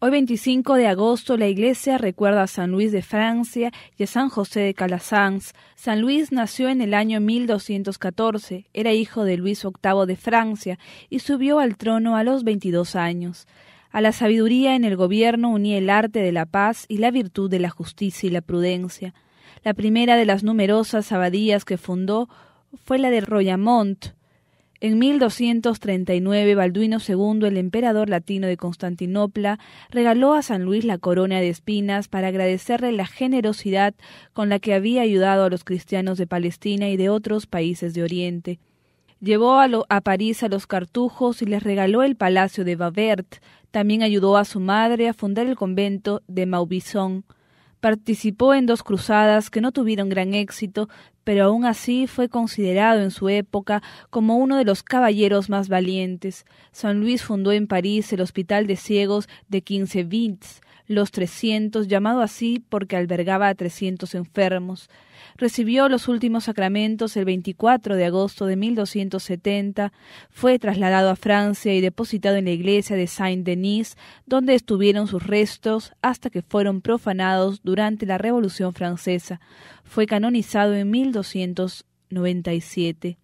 Hoy 25 de agosto la iglesia recuerda a San Luis de Francia y a San José de Calasanz. San Luis nació en el año 1214, era hijo de Luis VIII de Francia y subió al trono a los 22 años. A la sabiduría en el gobierno unía el arte de la paz y la virtud de la justicia y la prudencia. La primera de las numerosas abadías que fundó fue la de Royamont, en 1239, Balduino II, el emperador latino de Constantinopla, regaló a San Luis la corona de espinas para agradecerle la generosidad con la que había ayudado a los cristianos de Palestina y de otros países de Oriente. Llevó a, París a los cartujos y les regaló el palacio de Bavert. También ayudó a su madre a fundar el convento de Maubisson. Participó en dos cruzadas que no tuvieron gran éxito, pero aun así fue considerado en su época como uno de los caballeros más valientes. San Luis fundó en París el Hospital de Ciegos de bits los 300, llamado así porque albergaba a 300 enfermos. Recibió los últimos sacramentos el 24 de agosto de 1270, fue trasladado a Francia y depositado en la iglesia de Saint-Denis, donde estuvieron sus restos hasta que fueron profanados durante la Revolución Francesa. Fue canonizado en 1297.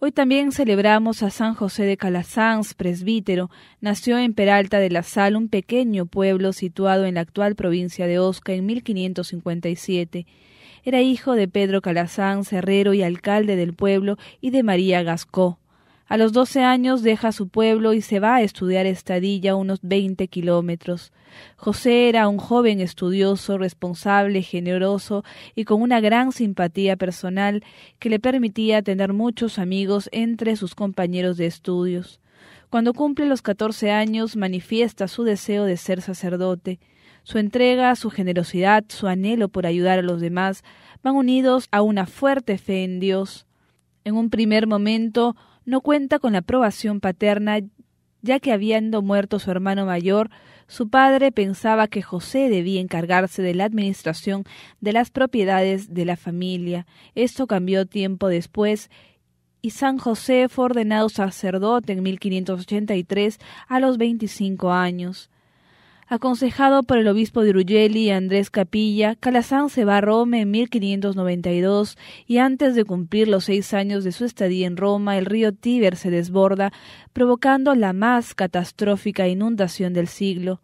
Hoy también celebramos a San José de Calasanz, presbítero. Nació en Peralta de la Sal, un pequeño pueblo situado en la actual provincia de Osca en 1557. Era hijo de Pedro Calasanz, herrero y alcalde del pueblo, y de María Gascó. A los doce años deja su pueblo y se va a estudiar Estadilla unos veinte kilómetros. José era un joven estudioso, responsable, generoso y con una gran simpatía personal que le permitía tener muchos amigos entre sus compañeros de estudios. Cuando cumple los catorce años manifiesta su deseo de ser sacerdote. Su entrega, su generosidad, su anhelo por ayudar a los demás van unidos a una fuerte fe en Dios. En un primer momento no cuenta con la aprobación paterna ya que habiendo muerto su hermano mayor, su padre pensaba que José debía encargarse de la administración de las propiedades de la familia. Esto cambió tiempo después y San José fue ordenado sacerdote en 1583 a los 25 años. Aconsejado por el obispo de y Andrés Capilla, Calazán se va a Roma en 1592 y antes de cumplir los seis años de su estadía en Roma, el río Tíber se desborda, provocando la más catastrófica inundación del siglo.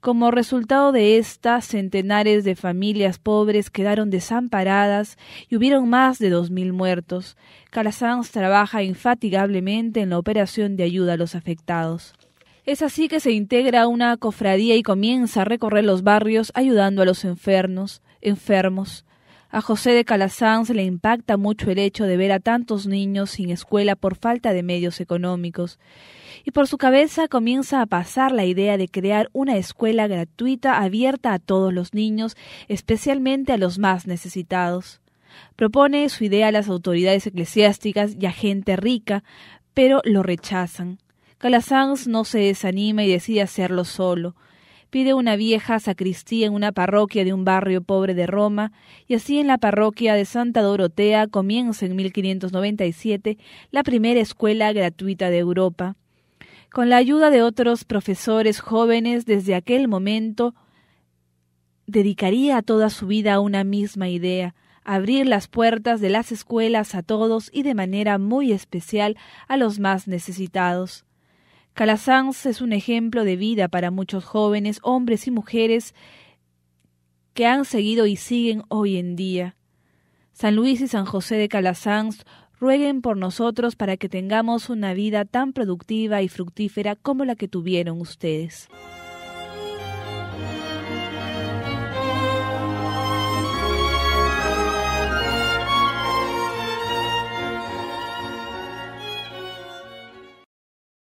Como resultado de esta, centenares de familias pobres quedaron desamparadas y hubieron más de dos mil muertos. Calasanz trabaja infatigablemente en la operación de ayuda a los afectados. Es así que se integra a una cofradía y comienza a recorrer los barrios ayudando a los enfermos, enfermos. A José de Calasanz le impacta mucho el hecho de ver a tantos niños sin escuela por falta de medios económicos, y por su cabeza comienza a pasar la idea de crear una escuela gratuita abierta a todos los niños, especialmente a los más necesitados. Propone su idea a las autoridades eclesiásticas y a gente rica, pero lo rechazan. Calasanz no se desanima y decide hacerlo solo. Pide una vieja sacristía en una parroquia de un barrio pobre de Roma, y así en la parroquia de Santa Dorotea comienza en 1597 la primera escuela gratuita de Europa. Con la ayuda de otros profesores jóvenes, desde aquel momento dedicaría toda su vida a una misma idea, abrir las puertas de las escuelas a todos y de manera muy especial a los más necesitados. Calasanz es un ejemplo de vida para muchos jóvenes, hombres y mujeres que han seguido y siguen hoy en día. San Luis y San José de Calasanz rueguen por nosotros para que tengamos una vida tan productiva y fructífera como la que tuvieron ustedes.